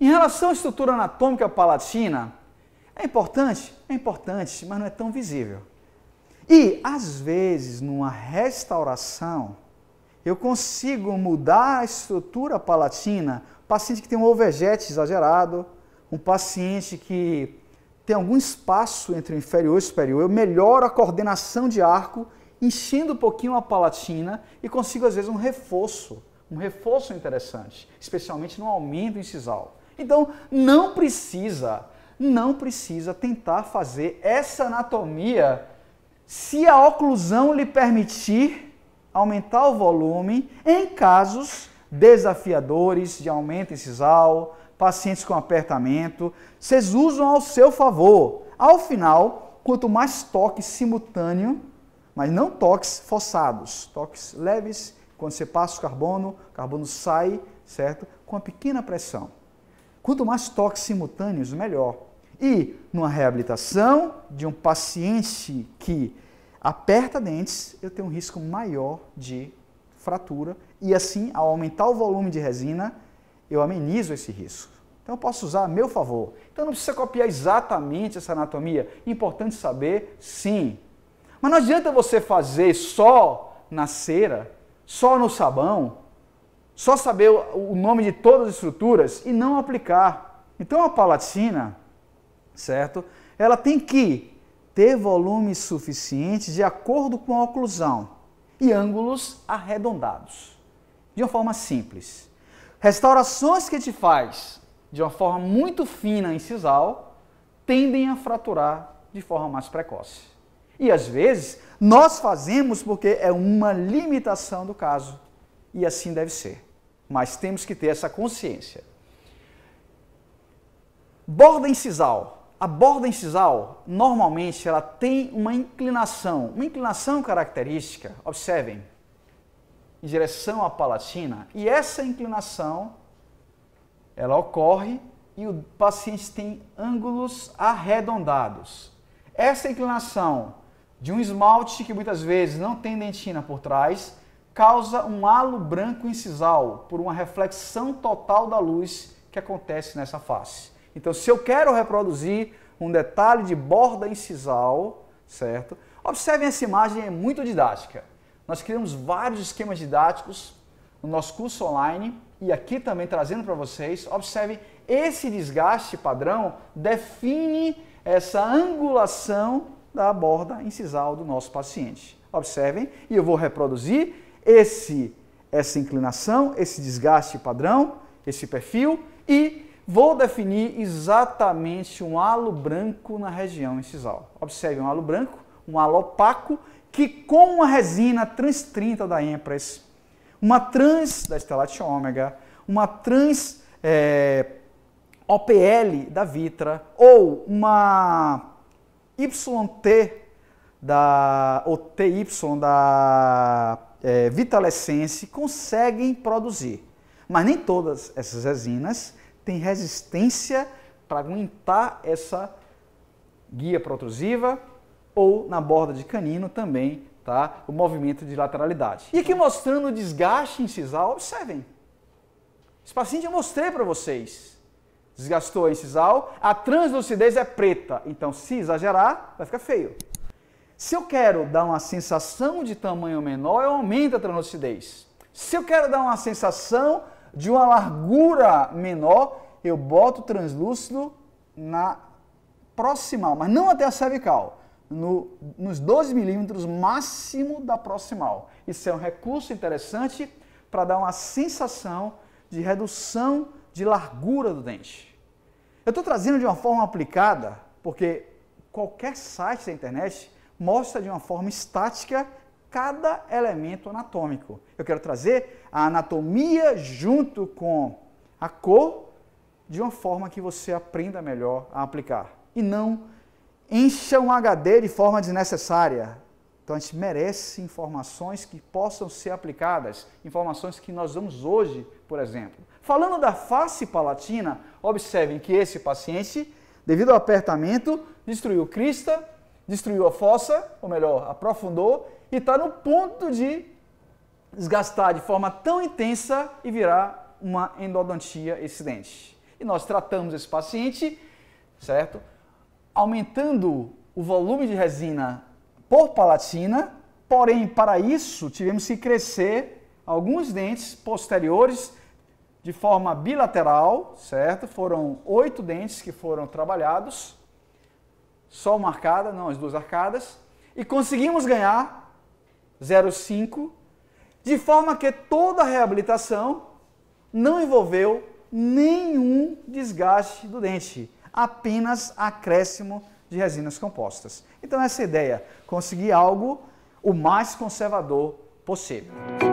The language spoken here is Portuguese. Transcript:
Em relação à estrutura anatômica palatina, é importante? É importante, mas não é tão visível. E, às vezes, numa restauração, eu consigo mudar a estrutura palatina. Paciente que tem um overjet exagerado, um paciente que tem algum espaço entre o inferior e o superior, eu melhoro a coordenação de arco, enchendo um pouquinho a palatina e consigo, às vezes, um reforço, um reforço interessante, especialmente no aumento incisal. Então, não precisa, não precisa tentar fazer essa anatomia se a oclusão lhe permitir aumentar o volume em casos desafiadores de aumento incisal, pacientes com apertamento, vocês usam ao seu favor. Ao final, quanto mais toque simultâneo, mas não toques forçados, toques leves, quando você passa o carbono, o carbono sai, certo? Com a pequena pressão. Quanto mais toques simultâneos, melhor. E numa reabilitação de um paciente que aperta dentes, eu tenho um risco maior de fratura e assim, ao aumentar o volume de resina, eu amenizo esse risco. Então eu posso usar a meu favor. Então não precisa copiar exatamente essa anatomia. Importante saber, sim. Mas não adianta você fazer só na cera, só no sabão, só saber o nome de todas as estruturas e não aplicar. Então a palatina, certo? Ela tem que ter volume suficiente de acordo com a oclusão e ângulos arredondados, de uma forma simples. Restaurações que gente faz de uma forma muito fina incisal tendem a fraturar de forma mais precoce. E às vezes nós fazemos porque é uma limitação do caso e assim deve ser mas temos que ter essa consciência. Borda incisal. A borda incisal, normalmente, ela tem uma inclinação, uma inclinação característica, observem, em direção à palatina, e essa inclinação, ela ocorre e o paciente tem ângulos arredondados. Essa inclinação de um esmalte que muitas vezes não tem dentina por trás, causa um halo branco incisal por uma reflexão total da luz que acontece nessa face. Então, se eu quero reproduzir um detalhe de borda incisal, certo? Observem essa imagem, é muito didática. Nós criamos vários esquemas didáticos no nosso curso online e aqui também trazendo para vocês. Observem esse desgaste padrão define essa angulação da borda incisal do nosso paciente. Observem, e eu vou reproduzir esse essa inclinação, esse desgaste padrão, esse perfil e vou definir exatamente um halo branco na região incisal. Observe um halo branco, um halo opaco que com uma resina trans 30 da Empress, uma trans da Stellate Omega, uma trans é, OPL da Vitra ou uma YT da ou TY da é, vitalescense conseguem produzir. Mas nem todas essas resinas têm resistência para aguentar essa guia protrusiva ou na borda de canino também tá? o movimento de lateralidade. E aqui mostrando o desgaste incisal, observem. Esse paciente eu mostrei para vocês. Desgastou a incisal, a translucidez é preta, então se exagerar vai ficar feio. Se eu quero dar uma sensação de tamanho menor, eu aumento a translucidez. Se eu quero dar uma sensação de uma largura menor, eu boto o translúcido na proximal, mas não até a cervical, no, nos 12 milímetros máximo da proximal. Isso é um recurso interessante para dar uma sensação de redução de largura do dente. Eu estou trazendo de uma forma aplicada, porque qualquer site da internet mostra de uma forma estática cada elemento anatômico. Eu quero trazer a anatomia junto com a cor de uma forma que você aprenda melhor a aplicar e não encha um HD de forma desnecessária. Então a gente merece informações que possam ser aplicadas, informações que nós damos hoje, por exemplo. Falando da face palatina, observem que esse paciente, devido ao apertamento, destruiu crista, destruiu a fossa, ou melhor, aprofundou, e está no ponto de desgastar de forma tão intensa e virar uma endodontia esse dente. E nós tratamos esse paciente, certo? Aumentando o volume de resina por palatina, porém, para isso, tivemos que crescer alguns dentes posteriores de forma bilateral, certo? Foram oito dentes que foram trabalhados só uma arcada, não as duas arcadas, e conseguimos ganhar 0,5, de forma que toda a reabilitação não envolveu nenhum desgaste do dente, apenas acréscimo de resinas compostas. Então essa é a ideia, conseguir algo o mais conservador possível.